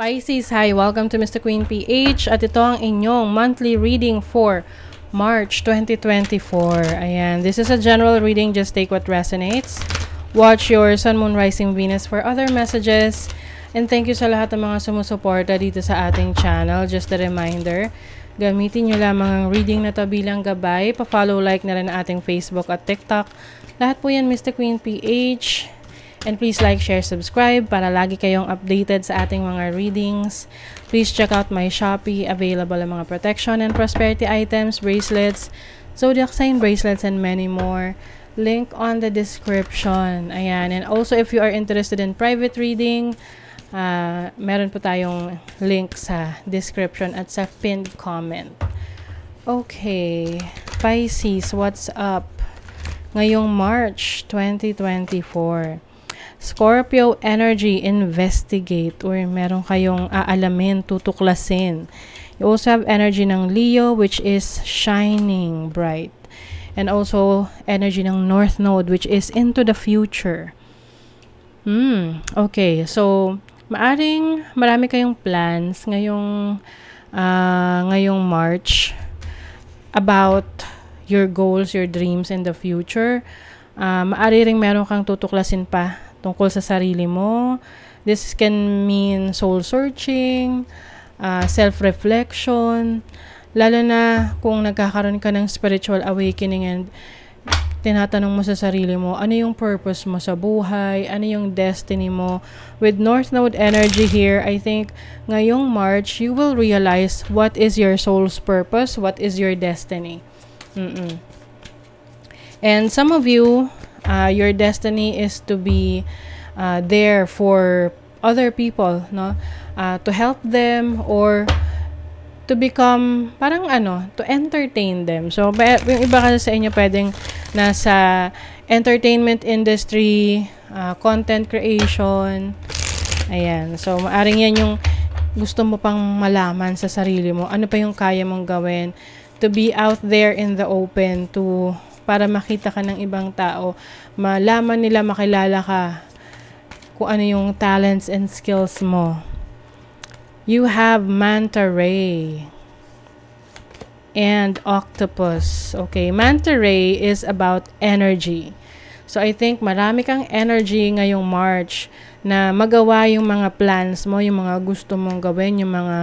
Pisces, hi! Welcome to Mr. Queen PH at ito ang inyong monthly reading for March 2024. Ayan, this is a general reading. Just take what resonates. Watch your Sun, Moon, Rising, Venus for other messages. And thank you sa lahat ng mga sumusuporta dito sa ating channel. Just a reminder, gamitin nyo lamang ang reading na to bilang gabay. Pa-follow like na rin ating Facebook at TikTok. Lahat po yan, Mr. Queen PH. And please like, share, subscribe para lagi kayong updated sa ating mga readings. Please check out my Shopee. Available ang mga protection and prosperity items, bracelets, zodiac sign bracelets, and many more. Link on the description. Ayan. And also, if you are interested in private reading, uh, meron po tayong link sa description at sa pinned comment. Okay. Pisces, what's up? Ngayong March 2024. Scorpio energy, investigate or meron kayong aalamin, tutuklasin. You also have energy ng Leo which is shining bright. And also energy ng North Node which is into the future. Hmm, okay. So, maaring marami kayong plans ngayong uh, ngayong March about your goals, your dreams in the future. Uh, ah, maari ring meron kang tutuklasin pa tungkol sa sarili mo. This can mean soul searching, uh, self-reflection, lalo na kung nagkakaroon ka ng spiritual awakening and tinatanong mo sa sarili mo, ano yung purpose mo sa buhay, ano yung destiny mo. With North Node energy here, I think ngayong March, you will realize what is your soul's purpose, what is your destiny. Mm-mm. And some of you, Uh, your destiny is to be uh, there for other people, no? Uh, to help them or to become, parang ano, to entertain them. So, yung iba kasi sa inyo pwedeng nasa entertainment industry, uh, content creation, ayan. So, maaring yan yung gusto mo pang malaman sa sarili mo. Ano pa yung kaya mong gawin to be out there in the open, to para makita ka ng ibang tao, malaman nila, makilala ka kung ano yung talents and skills mo. You have manta ray and octopus. Okay, manta ray is about energy. So I think marami kang energy ngayong March na magawa yung mga plans mo, yung mga gusto mong gawin, yung mga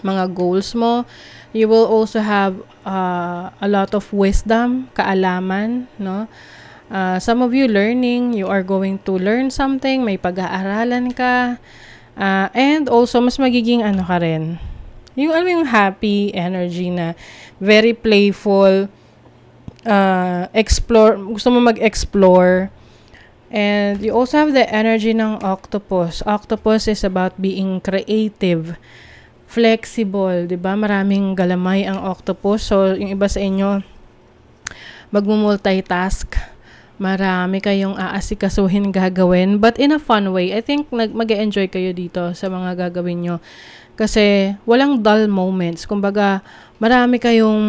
mga goals mo you will also have uh, a lot of wisdom, kaalaman, no? Uh, some of you learning, you are going to learn something, may pag-aaralan ka. Uh, and also, mas magiging ano ka rin. Yung, alam yung happy energy na very playful, uh, explore, gusto mo mag-explore. And you also have the energy ng octopus. Octopus is about being creative. Creative flexible, 'di ba? Maraming galamay ang octopus. So, yung iba sa inyo magmo-multitask. Marami kayong aasikasuhin gagawin, but in a fun way. I think nag mag-enjoy kayo dito sa mga gagawin nyo. Kasi walang dull moments. Kumbaga, marami kayong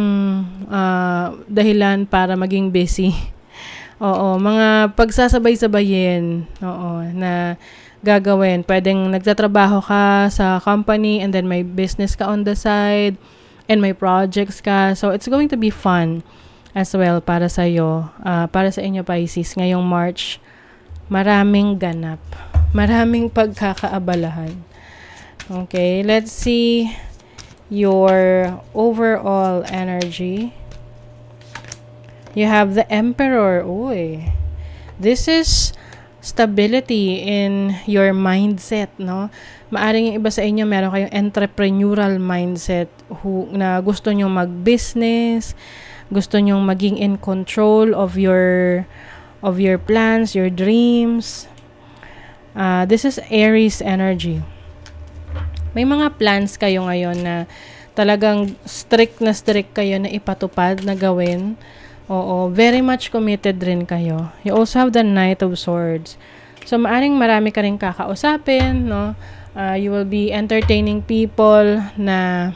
uh, dahilan para maging busy. Oo, mga pagsasabay-sabayin. Oo, na gagawin. Pwedeng nagtatrabaho ka sa company and then may business ka on the side and may projects ka. So it's going to be fun as well para sa iyo, uh, ah, para sa inyo Pisces ngayong March. Maraming ganap. Maraming pagkakaabalahan. Okay, let's see your overall energy. You have the Emperor. Uy. This is stability in your mindset, no? Maaring yung iba sa inyo meron kayong entrepreneurial mindset who, na gusto nyo mag-business, gusto nyo maging in control of your of your plans, your dreams. Uh, this is Aries energy. May mga plans kayo ngayon na talagang strict na strict kayo na ipatupad na gawin Oo, very much committed rin kayo. You also have the Knight of Swords. So, maaring marami ka rin kakausapin, no? Uh, you will be entertaining people na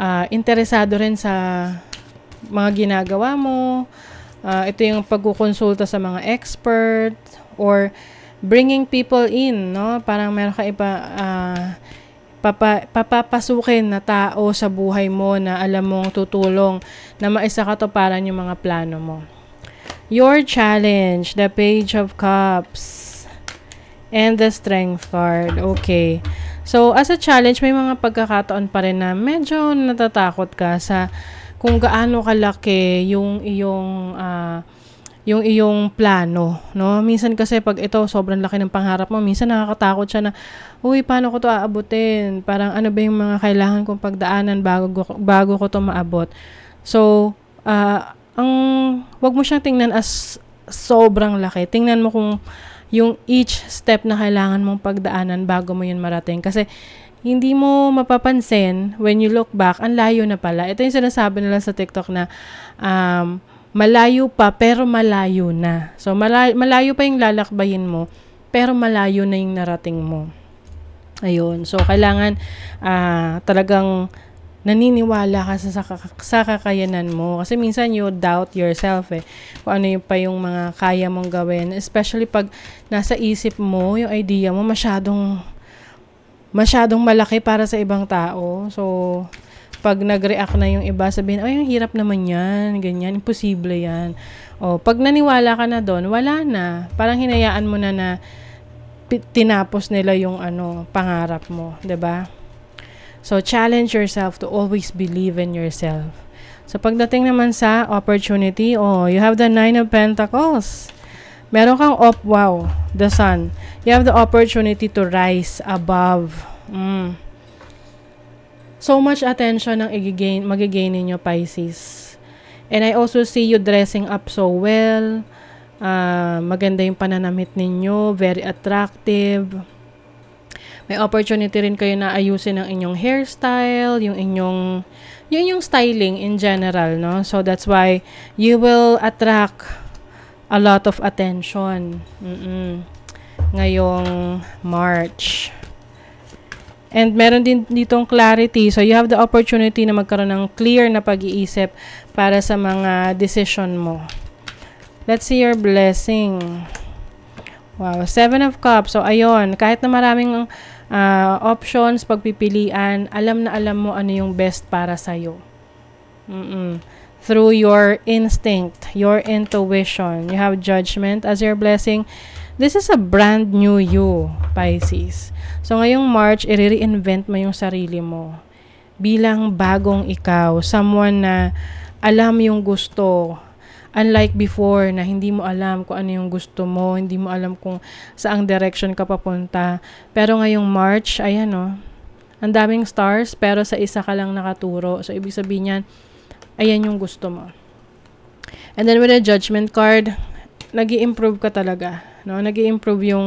uh, interesado rin sa mga ginagawa mo. Uh, ito yung pagkukonsulta sa mga expert or bringing people in, no? Parang meron ka iba, uh, papa, papapasukin na tao sa buhay mo na alam mong tutulong na maisa katuparan yung mga plano mo. Your challenge, the page of cups, and the strength card. Okay. So, as a challenge, may mga pagkakataon pa rin na medyo natatakot ka sa kung gaano kalaki yung iyong uh, ah, yung iyong plano, no? Minsan kasi pag ito sobrang laki ng pangarap mo, minsan nakakatakot siya na, uy, paano ko to aabutin? Parang ano ba yung mga kailangan kong pagdaanan bago bago ko to maabot? So, uh, ang wag mo siyang tingnan as sobrang laki. Tingnan mo kung yung each step na kailangan mong pagdaanan bago mo yun marating kasi hindi mo mapapansin when you look back, ang layo na pala. Ito yung sinasabi nila sa TikTok na um, malayo pa pero malayo na. So malayo, malayo pa yung lalakbayin mo pero malayo na yung narating mo. Ayun. So kailangan uh, talagang naniniwala ka sa, sa, kakayanan mo. Kasi minsan you doubt yourself eh. Kung ano yung pa yung mga kaya mong gawin. Especially pag nasa isip mo, yung idea mo masyadong masyadong malaki para sa ibang tao. So, pag nag-react na yung iba, sabihin, ay, yung hirap naman yan, ganyan, imposible yan. O, pag naniwala ka na doon, wala na. Parang hinayaan mo na na tinapos nila yung ano, pangarap mo, ba diba? So, challenge yourself to always believe in yourself. So, pagdating naman sa opportunity, oh, you have the Nine of Pentacles. Meron kang op, wow, the sun. You have the opportunity to rise above. Mm so much attention ang igigain, magigain ninyo, Pisces. And I also see you dressing up so well. Uh, maganda yung pananamit ninyo, very attractive. May opportunity rin kayo na ayusin ang inyong hairstyle, yung inyong yun yung styling in general, no? So that's why you will attract a lot of attention. Mm-mm. Ngayong March. And meron din ditong clarity. So, you have the opportunity na magkaroon ng clear na pag-iisip para sa mga decision mo. Let's see your blessing. Wow, Seven of Cups. So, ayun, kahit na maraming uh, options, pagpipilian, alam na alam mo ano yung best para sa'yo. Mm-mm. Through your instinct, your intuition. You have judgment as your blessing. This is a brand new you, Pisces. So ngayong March, i-reinvent mo yung sarili mo bilang bagong ikaw, someone na alam yung gusto, Unlike before na hindi mo alam kung ano yung gusto mo, hindi mo alam kung saang direction ka papunta. Pero ngayong March, ayan o, oh, ang daming stars pero sa isa ka lang nakaturo. So, ibig sabihin niyan, ayan yung gusto mo. And then with a the judgment card, nag improve ka talaga no nag improve yung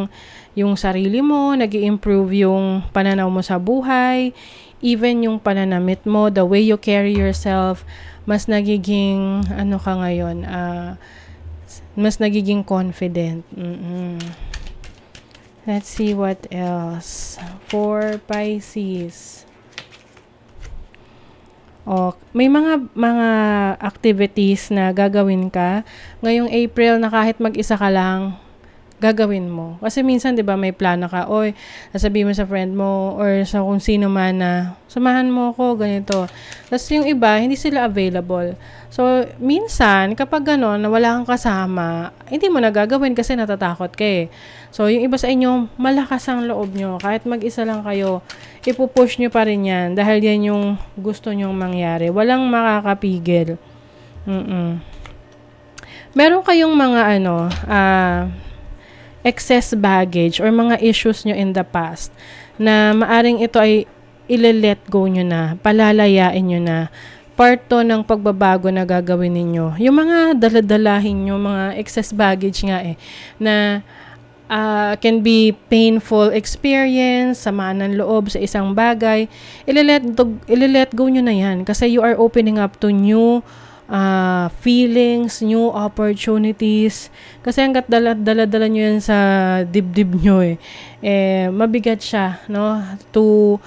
yung sarili mo nag improve yung pananaw mo sa buhay even yung pananamit mo the way you carry yourself mas nagiging ano ka ngayon uh, mas nagiging confident Mm-mm. let's see what else for Pisces o, oh, may mga mga activities na gagawin ka ngayong April na kahit mag-isa ka lang, gagawin mo. Kasi minsan, di ba, may plano ka, oy, sabi mo sa friend mo, or sa kung sino man na, samahan mo ako, ganito. Tapos yung iba, hindi sila available. So, minsan, kapag gano'n, na wala kang kasama, hindi mo nagagawin kasi natatakot ka eh. So, yung iba sa inyo, malakas ang loob nyo. Kahit mag-isa lang kayo, ipupush nyo pa rin yan dahil yan yung gusto nyong mangyari. Walang makakapigil. Mm-mm. Meron kayong mga ano, ah, uh, excess baggage or mga issues nyo in the past na maaring ito ay ile-let go nyo na, palalayain nyo na. Part to ng pagbabago na gagawin ninyo. Yung mga daladalahin nyo, mga excess baggage nga eh, na uh, can be painful experience, sama ng loob sa isang bagay, ile-let go, ile-let go nyo na yan kasi you are opening up to new uh, feelings, new opportunities. Kasi hanggat dala-dala dala nyo yan sa dibdib nyo eh, eh mabigat siya, no? To,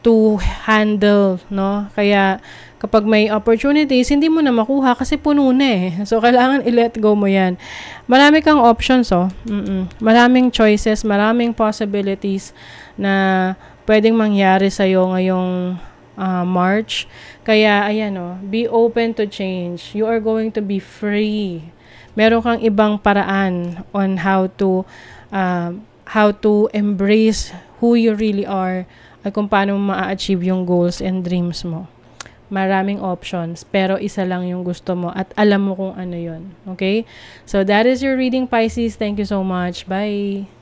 to handle, no? Kaya, kapag may opportunities, hindi mo na makuha kasi puno na eh. So, kailangan i-let go mo yan. Marami kang options, oh. Mm-mm. Maraming choices, maraming possibilities na pwedeng mangyari sa'yo ngayong uh, March. Kaya ayan oh, be open to change. You are going to be free. Meron kang ibang paraan on how to uh, how to embrace who you really are at kung paano mo ma-achieve yung goals and dreams mo. Maraming options, pero isa lang yung gusto mo at alam mo kung ano yon Okay? So that is your reading, Pisces. Thank you so much. Bye!